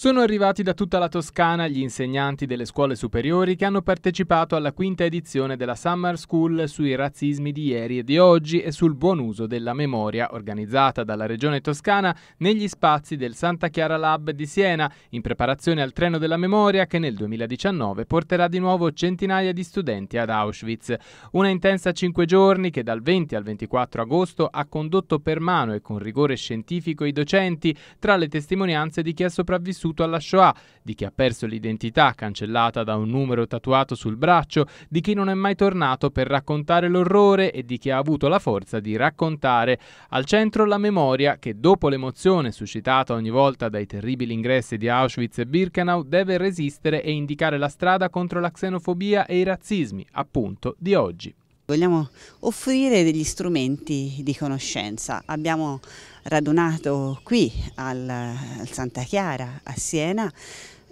Sono arrivati da tutta la Toscana gli insegnanti delle scuole superiori che hanno partecipato alla quinta edizione della Summer School sui razzismi di ieri e di oggi e sul buon uso della memoria organizzata dalla Regione Toscana negli spazi del Santa Chiara Lab di Siena in preparazione al treno della memoria che nel 2019 porterà di nuovo centinaia di studenti ad Auschwitz. Una intensa cinque giorni che dal 20 al 24 agosto ha condotto per mano e con rigore scientifico i docenti tra le testimonianze di chi è sopravvissuto sopravvissuto alla Shoah, di chi ha perso l'identità cancellata da un numero tatuato sul braccio, di chi non è mai tornato per raccontare l'orrore e di chi ha avuto la forza di raccontare. Al centro la memoria che dopo l'emozione suscitata ogni volta dai terribili ingressi di Auschwitz e Birkenau deve resistere e indicare la strada contro la xenofobia e i razzismi, appunto, di oggi. Vogliamo offrire degli strumenti di conoscenza. Abbiamo radunato qui al, al Santa Chiara a Siena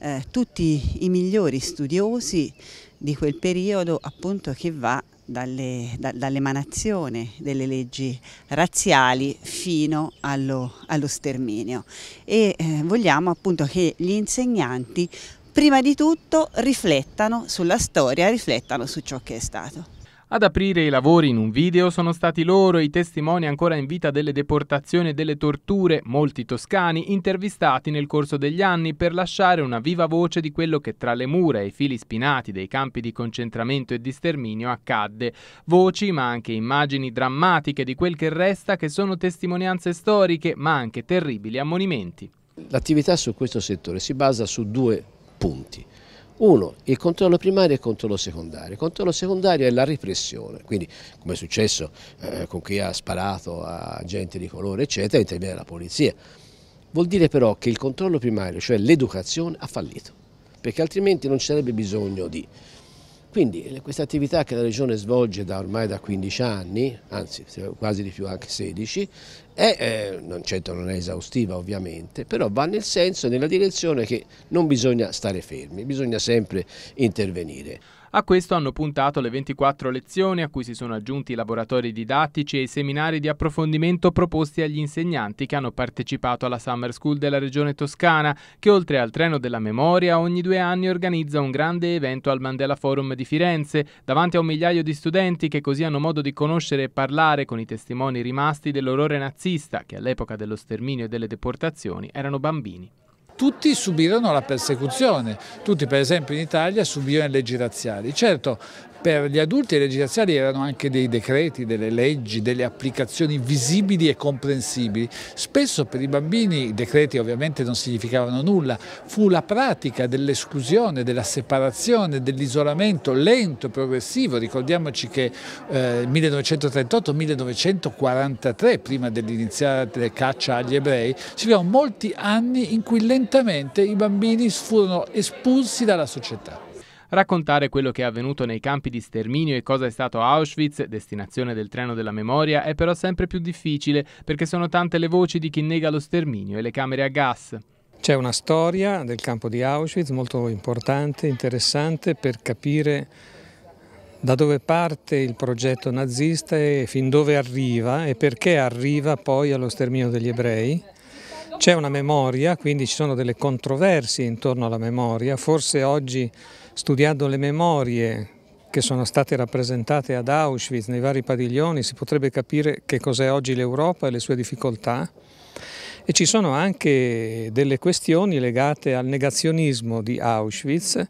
eh, tutti i migliori studiosi di quel periodo appunto che va dall'emanazione delle leggi razziali fino allo, allo sterminio e eh, vogliamo appunto che gli insegnanti prima di tutto riflettano sulla storia, riflettano su ciò che è stato. Ad aprire i lavori in un video sono stati loro i testimoni ancora in vita delle deportazioni e delle torture, molti toscani, intervistati nel corso degli anni per lasciare una viva voce di quello che tra le mura e i fili spinati dei campi di concentramento e di sterminio accadde. Voci ma anche immagini drammatiche di quel che resta che sono testimonianze storiche ma anche terribili ammonimenti. L'attività su questo settore si basa su due punti. Uno, il controllo primario e il controllo secondario. Il controllo secondario è la repressione, quindi come è successo eh, con chi ha sparato a gente di colore, eccetera, interviene la polizia. Vuol dire però che il controllo primario, cioè l'educazione, ha fallito, perché altrimenti non ci sarebbe bisogno di... Quindi eh, questa attività che la Regione svolge da ormai da 15 anni, anzi quasi di più anche 16, è, eh, eh, non, certo non è esaustiva ovviamente, però va nel senso, nella direzione che non bisogna stare fermi, bisogna sempre intervenire. A questo hanno puntato le 24 lezioni a cui si sono aggiunti i laboratori didattici e i seminari di approfondimento proposti agli insegnanti che hanno partecipato alla Summer School della Regione Toscana, che oltre al Treno della Memoria ogni due anni organizza un grande evento al Mandela Forum di Firenze, davanti a un migliaio di studenti che così hanno modo di conoscere e parlare con i testimoni rimasti dell'orrore nazionale nazista che all'epoca dello sterminio e delle deportazioni erano bambini tutti subirono la persecuzione, tutti per esempio in Italia subirono le leggi razziali. Certo, per gli adulti i le legislazioni erano anche dei decreti, delle leggi, delle applicazioni visibili e comprensibili. Spesso per i bambini i decreti ovviamente non significavano nulla, fu la pratica dell'esclusione, della separazione, dell'isolamento lento e progressivo. Ricordiamoci che eh, 1938-1943, prima dell'iniziale caccia agli ebrei, ci furono molti anni in cui lentamente i bambini furono espulsi dalla società. Raccontare quello che è avvenuto nei campi di sterminio e cosa è stato Auschwitz, destinazione del treno della memoria, è però sempre più difficile perché sono tante le voci di chi nega lo sterminio e le camere a gas. C'è una storia del campo di Auschwitz molto importante, interessante per capire da dove parte il progetto nazista e fin dove arriva e perché arriva poi allo sterminio degli ebrei. C'è una memoria, quindi ci sono delle controversie intorno alla memoria, forse oggi studiando le memorie che sono state rappresentate ad Auschwitz nei vari padiglioni si potrebbe capire che cos'è oggi l'Europa e le sue difficoltà e ci sono anche delle questioni legate al negazionismo di Auschwitz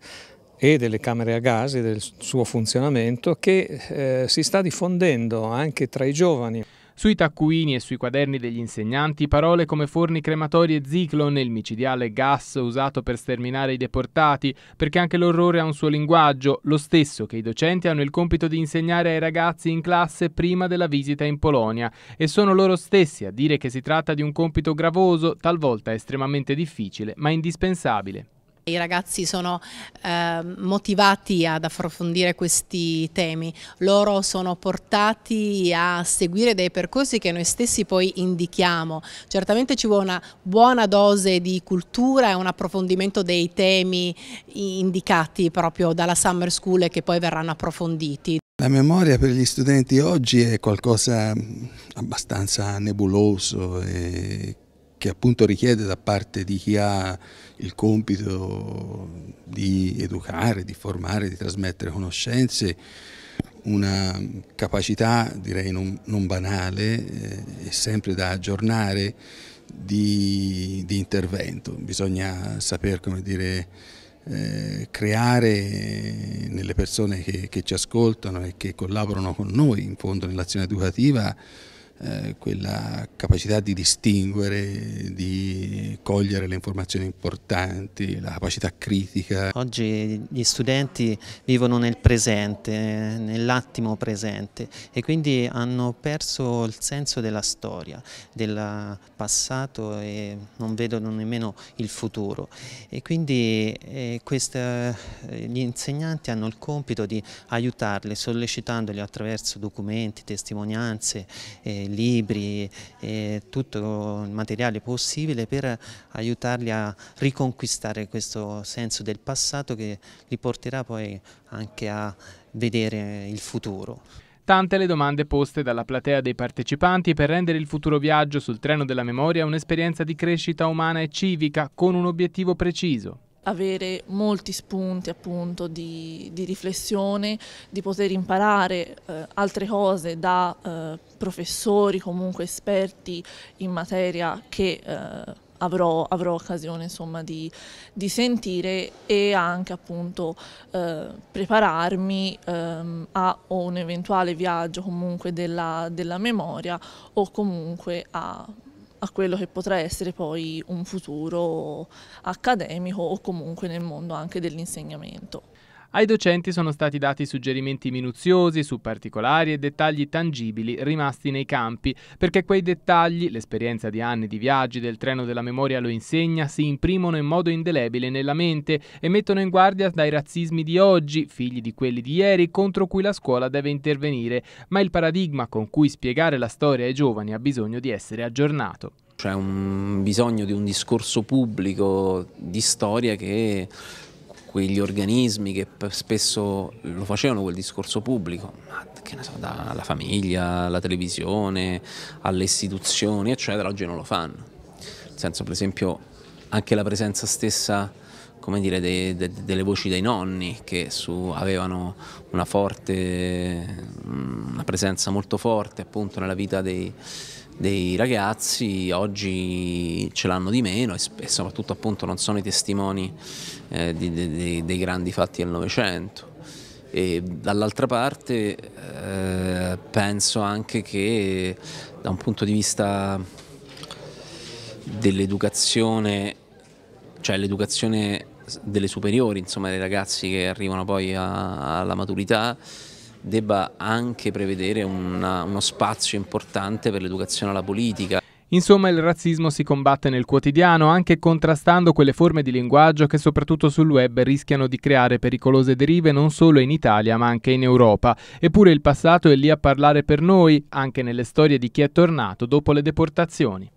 e delle camere a gas e del suo funzionamento che eh, si sta diffondendo anche tra i giovani. Sui taccuini e sui quaderni degli insegnanti parole come forni crematori e Ziclon, il micidiale gas usato per sterminare i deportati, perché anche l'orrore ha un suo linguaggio, lo stesso che i docenti hanno il compito di insegnare ai ragazzi in classe prima della visita in Polonia e sono loro stessi a dire che si tratta di un compito gravoso, talvolta estremamente difficile, ma indispensabile. I ragazzi sono eh, motivati ad approfondire questi temi, loro sono portati a seguire dei percorsi che noi stessi poi indichiamo. Certamente ci vuole una buona dose di cultura e un approfondimento dei temi indicati proprio dalla Summer School e che poi verranno approfonditi. La memoria per gli studenti oggi è qualcosa abbastanza nebuloso e che appunto richiede da parte di chi ha il compito di educare, di formare, di trasmettere conoscenze, una capacità direi non, non banale e eh, sempre da aggiornare di, di intervento. Bisogna saper come dire, eh, creare nelle persone che, che ci ascoltano e che collaborano con noi in fondo nell'azione educativa eh, quella capacità di distinguere, di cogliere le informazioni importanti, la capacità critica. Oggi gli studenti vivono nel presente, nell'attimo presente e quindi hanno perso il senso della storia, del passato e non vedono nemmeno il futuro e quindi eh, questa, eh, gli insegnanti hanno il compito di aiutarli sollecitandoli attraverso documenti, testimonianze, eh, libri e tutto il materiale possibile per aiutarli a riconquistare questo senso del passato che li porterà poi anche a vedere il futuro. Tante le domande poste dalla platea dei partecipanti per rendere il futuro viaggio sul treno della memoria un'esperienza di crescita umana e civica con un obiettivo preciso avere molti spunti appunto di, di riflessione, di poter imparare eh, altre cose da eh, professori comunque esperti in materia che eh, Avrò, avrò, occasione insomma, di, di, sentire e anche appunto eh, prepararmi ehm, a un eventuale viaggio comunque della, della memoria o comunque a a quello che potrà essere poi un futuro accademico o comunque nel mondo anche dell'insegnamento. Ai docenti sono stati dati suggerimenti minuziosi su particolari e dettagli tangibili rimasti nei campi, perché quei dettagli, l'esperienza di anni di viaggi del treno della memoria lo insegna, si imprimono in modo indelebile nella mente e mettono in guardia dai razzismi di oggi, figli di quelli di ieri, contro cui la scuola deve intervenire, ma il paradigma con cui spiegare la storia ai giovani ha bisogno di essere aggiornato. C'è un bisogno di un discorso pubblico di storia che quegli organismi che spesso lo facevano quel discorso pubblico, ma che ne so, dalla famiglia, alla televisione, alle istituzioni, eccetera, oggi non lo fanno. Nel senso, per esempio, anche la presenza stessa come dire, de, de, delle voci dei nonni che su, avevano una, forte, una presenza molto forte appunto nella vita dei, dei ragazzi oggi ce l'hanno di meno e, e soprattutto appunto non sono i testimoni eh, di, di, dei grandi fatti del Novecento. E dall'altra parte eh, penso anche che da un punto di vista dell'educazione, cioè l'educazione delle superiori, insomma dei ragazzi che arrivano poi a, alla maturità, debba anche prevedere una, uno spazio importante per l'educazione alla politica. Insomma, il razzismo si combatte nel quotidiano, anche contrastando quelle forme di linguaggio che soprattutto sul web rischiano di creare pericolose derive non solo in Italia ma anche in Europa. Eppure il passato è lì a parlare per noi, anche nelle storie di chi è tornato dopo le deportazioni.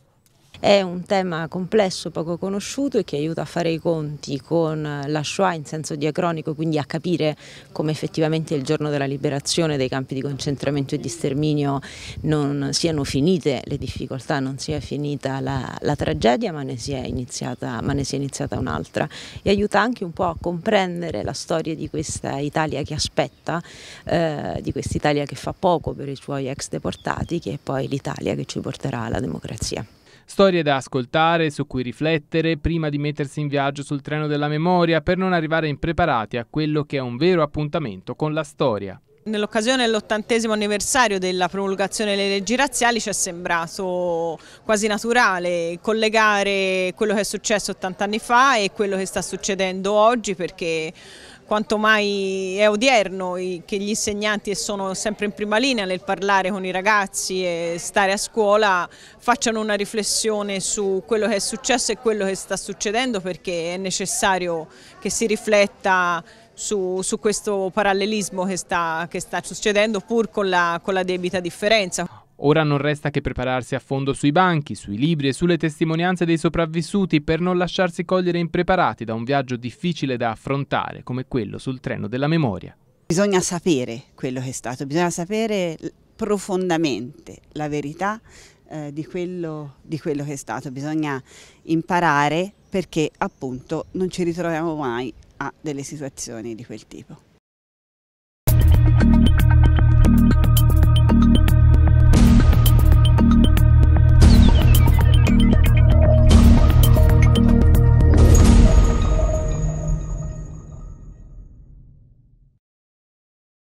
È un tema complesso, poco conosciuto e che aiuta a fare i conti con la Shoah in senso diacronico, quindi a capire come effettivamente il giorno della liberazione dei campi di concentramento e di sterminio non siano finite le difficoltà, non sia finita la, la tragedia, ma ne sia iniziata, iniziata un'altra. E aiuta anche un po' a comprendere la storia di questa Italia che aspetta, eh, di questa Italia che fa poco per i suoi ex deportati, che è poi l'Italia che ci porterà alla democrazia. Storie da ascoltare, su cui riflettere prima di mettersi in viaggio sul treno della memoria per non arrivare impreparati a quello che è un vero appuntamento con la storia nell'occasione dell'ottantesimo anniversario della promulgazione delle leggi razziali ci è sembrato quasi naturale collegare quello che è successo 80 anni fa e quello che sta succedendo oggi perché quanto mai è odierno che gli insegnanti, e sono sempre in prima linea nel parlare con i ragazzi e stare a scuola, facciano una riflessione su quello che è successo e quello che sta succedendo perché è necessario che si rifletta su, su questo parallelismo che sta, che sta, succedendo pur con la, con la debita differenza. Ora non resta che prepararsi a fondo sui banchi, sui libri e sulle testimonianze dei sopravvissuti per non lasciarsi cogliere impreparati da un viaggio difficile da affrontare come quello sul treno della memoria. Bisogna sapere quello che è stato, bisogna sapere profondamente la verità eh, di, quello, di quello che è stato, bisogna imparare perché appunto non ci ritroviamo mai a delle situazioni di quel tipo.